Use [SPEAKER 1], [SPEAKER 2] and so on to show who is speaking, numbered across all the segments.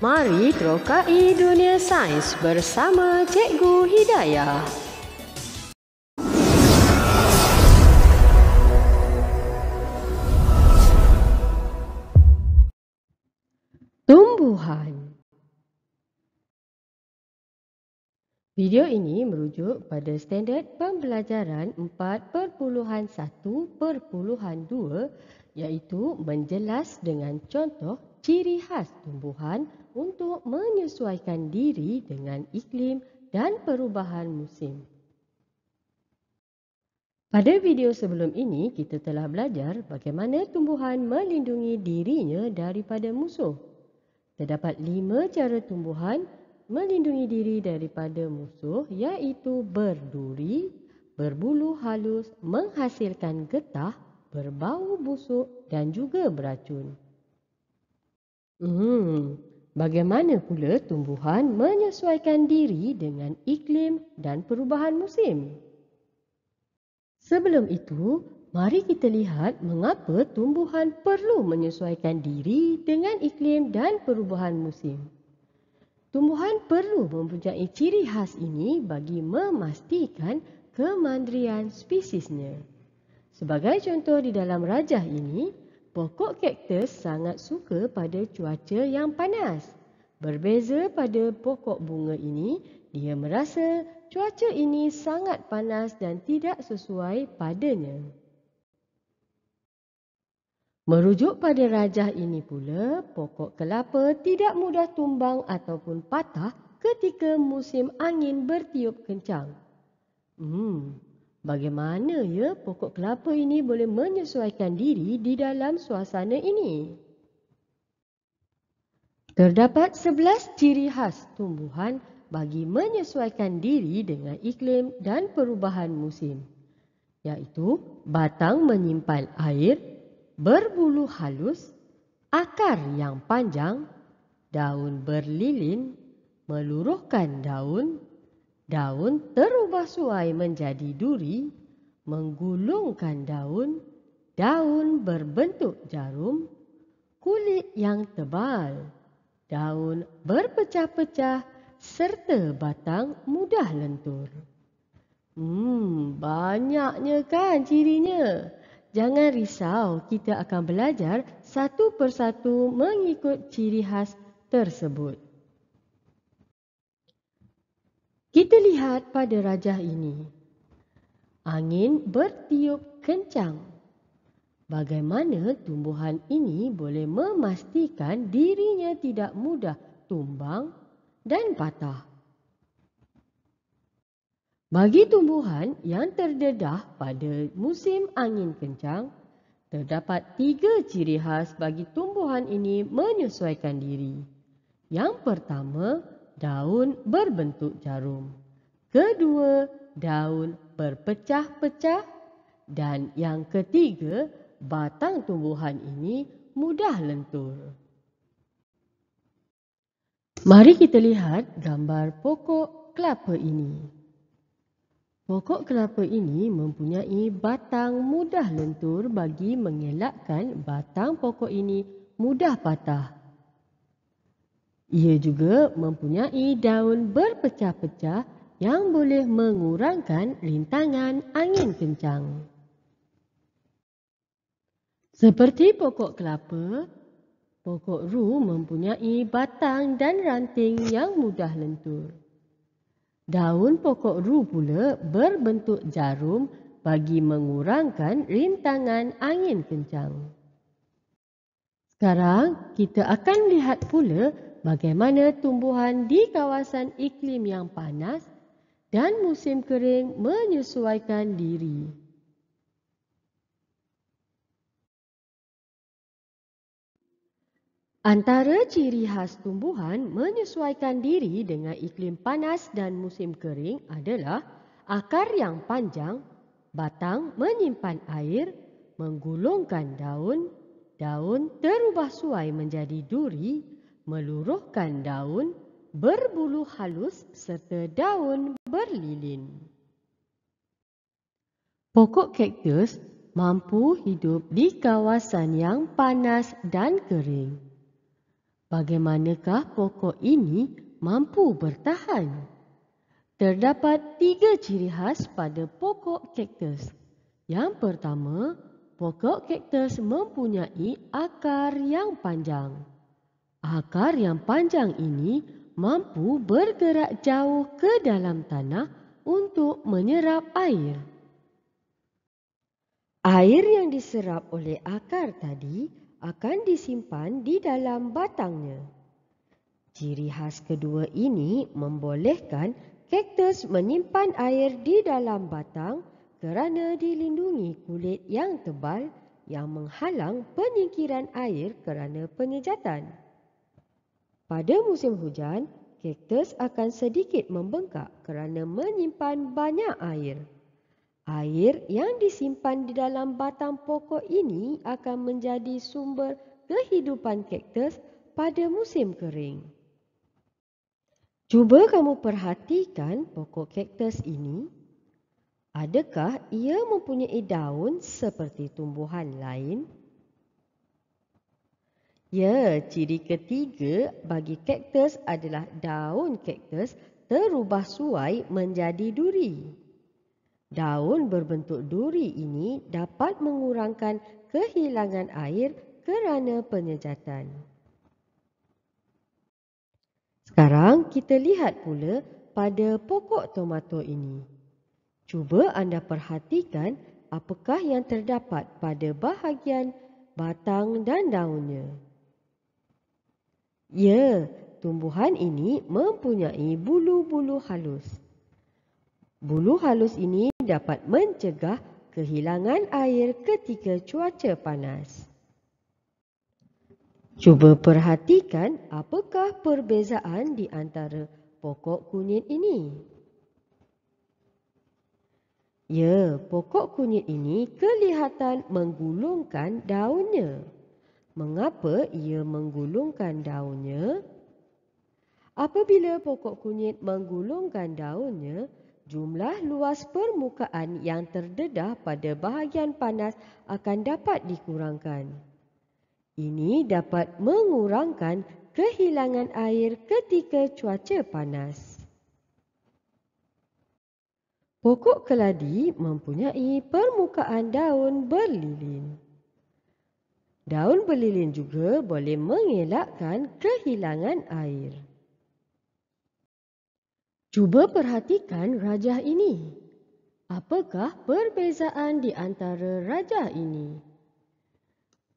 [SPEAKER 1] Mari terokai dunia sains bersama Cikgu Hidayah. Tumbuhan Video ini merujuk pada standard pembelajaran 4.1.2 iaitu menjelas dengan contoh ciri khas tumbuhan untuk menyesuaikan diri dengan iklim dan perubahan musim. Pada video sebelum ini, kita telah belajar bagaimana tumbuhan melindungi dirinya daripada musuh. Terdapat lima cara tumbuhan melindungi diri daripada musuh iaitu berduri, berbulu halus, menghasilkan getah, berbau busuk dan juga beracun. Hmm, Bagaimana pula tumbuhan menyesuaikan diri dengan iklim dan perubahan musim? Sebelum itu, mari kita lihat mengapa tumbuhan perlu menyesuaikan diri dengan iklim dan perubahan musim. Tumbuhan perlu mempunyai ciri khas ini bagi memastikan kemandrian spesiesnya. Sebagai contoh di dalam rajah ini, Pokok kaktus sangat suka pada cuaca yang panas. Berbeza pada pokok bunga ini, dia merasa cuaca ini sangat panas dan tidak sesuai padanya. Merujuk pada rajah ini pula, pokok kelapa tidak mudah tumbang ataupun patah ketika musim angin bertiup kencang. Hmm, Bagaimana ya pokok kelapa ini boleh menyesuaikan diri di dalam suasana ini? Terdapat 11 ciri khas tumbuhan bagi menyesuaikan diri dengan iklim dan perubahan musim. Iaitu batang menyimpan air, berbulu halus, akar yang panjang, daun berlilin, meluruhkan daun daun terubah suai menjadi duri, menggulungkan daun, daun berbentuk jarum, kulit yang tebal, daun berpecah-pecah serta batang mudah lentur. Hmm, banyaknya kan cirinya. Jangan risau, kita akan belajar satu persatu mengikut ciri khas tersebut. Kita lihat pada rajah ini. Angin bertiup kencang. Bagaimana tumbuhan ini boleh memastikan dirinya tidak mudah tumbang dan patah? Bagi tumbuhan yang terdedah pada musim angin kencang, terdapat tiga ciri khas bagi tumbuhan ini menyesuaikan diri. Yang pertama, daun berbentuk jarum. Kedua, daun berpecah-pecah. Dan yang ketiga, batang tumbuhan ini mudah lentur. Mari kita lihat gambar pokok kelapa ini. Pokok kelapa ini mempunyai batang mudah lentur bagi mengelakkan batang pokok ini mudah patah. Ia juga mempunyai daun berpecah-pecah yang boleh mengurangkan rintangan angin kencang. Seperti pokok kelapa, pokok ru mempunyai batang dan ranting yang mudah lentur. Daun pokok ru pula berbentuk jarum bagi mengurangkan rintangan angin kencang. Sekarang kita akan lihat pula bagaimana tumbuhan di kawasan iklim yang panas dan musim kering menyesuaikan diri. Antara ciri khas tumbuhan menyesuaikan diri dengan iklim panas dan musim kering adalah akar yang panjang, batang menyimpan air, menggulungkan daun, daun terubah suai menjadi duri meluruhkan daun berbulu halus serta daun berlilin. Pokok kaktus mampu hidup di kawasan yang panas dan kering. Bagaimanakah pokok ini mampu bertahan? Terdapat tiga ciri khas pada pokok kaktus. Yang pertama, pokok kaktus mempunyai akar yang panjang. Akar yang panjang ini mampu bergerak jauh ke dalam tanah untuk menyerap air. Air yang diserap oleh akar tadi akan disimpan di dalam batangnya. Ciri khas kedua ini membolehkan kaktus menyimpan air di dalam batang kerana dilindungi kulit yang tebal yang menghalang penyingkiran air kerana penyejatan. Pada musim hujan, kaktus akan sedikit membengkak kerana menyimpan banyak air. Air yang disimpan di dalam batang pokok ini akan menjadi sumber kehidupan kaktus pada musim kering. Cuba kamu perhatikan pokok kaktus ini. Adakah ia mempunyai daun seperti tumbuhan lain? Ya, ciri ketiga bagi kaktus adalah daun kaktus terubah suai menjadi duri. Daun berbentuk duri ini dapat mengurangkan kehilangan air kerana penyejatan. Sekarang kita lihat pula pada pokok tomato ini. Cuba anda perhatikan apakah yang terdapat pada bahagian batang dan daunnya. Ya, tumbuhan ini mempunyai bulu-bulu halus. Bulu halus ini dapat mencegah kehilangan air ketika cuaca panas. Cuba perhatikan apakah perbezaan di antara pokok kunyit ini. Ya, pokok kunyit ini kelihatan menggulungkan daunnya. Mengapa ia menggulungkan daunnya? Apabila pokok kunyit menggulungkan daunnya, jumlah luas permukaan yang terdedah pada bahagian panas akan dapat dikurangkan. Ini dapat mengurangkan kehilangan air ketika cuaca panas. Pokok keladi mempunyai permukaan daun berlili. Daun belilin juga boleh mengelakkan kehilangan air. Cuba perhatikan rajah ini. Apakah perbezaan di antara rajah ini?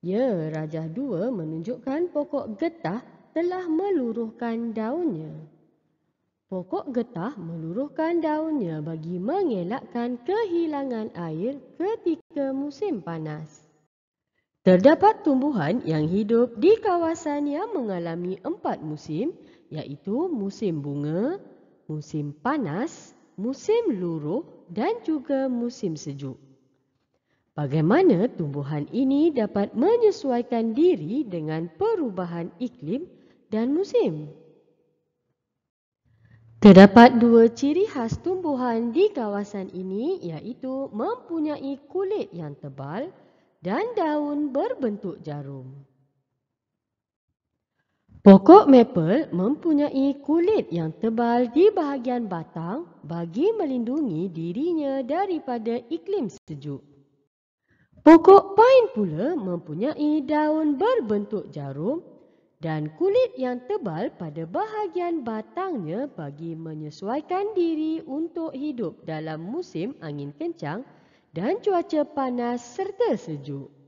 [SPEAKER 1] Ya, rajah dua menunjukkan pokok getah telah meluruhkan daunnya. Pokok getah meluruhkan daunnya bagi mengelakkan kehilangan air ketika musim panas. Terdapat tumbuhan yang hidup di kawasan yang mengalami empat musim iaitu musim bunga, musim panas, musim luruh dan juga musim sejuk. Bagaimana tumbuhan ini dapat menyesuaikan diri dengan perubahan iklim dan musim? Terdapat dua ciri khas tumbuhan di kawasan ini iaitu mempunyai kulit yang tebal dan daun berbentuk jarum. Pokok maple mempunyai kulit yang tebal di bahagian batang bagi melindungi dirinya daripada iklim sejuk. Pokok pine pula mempunyai daun berbentuk jarum dan kulit yang tebal pada bahagian batangnya bagi menyesuaikan diri untuk hidup dalam musim angin kencang dan cuaca panas serta sejuk.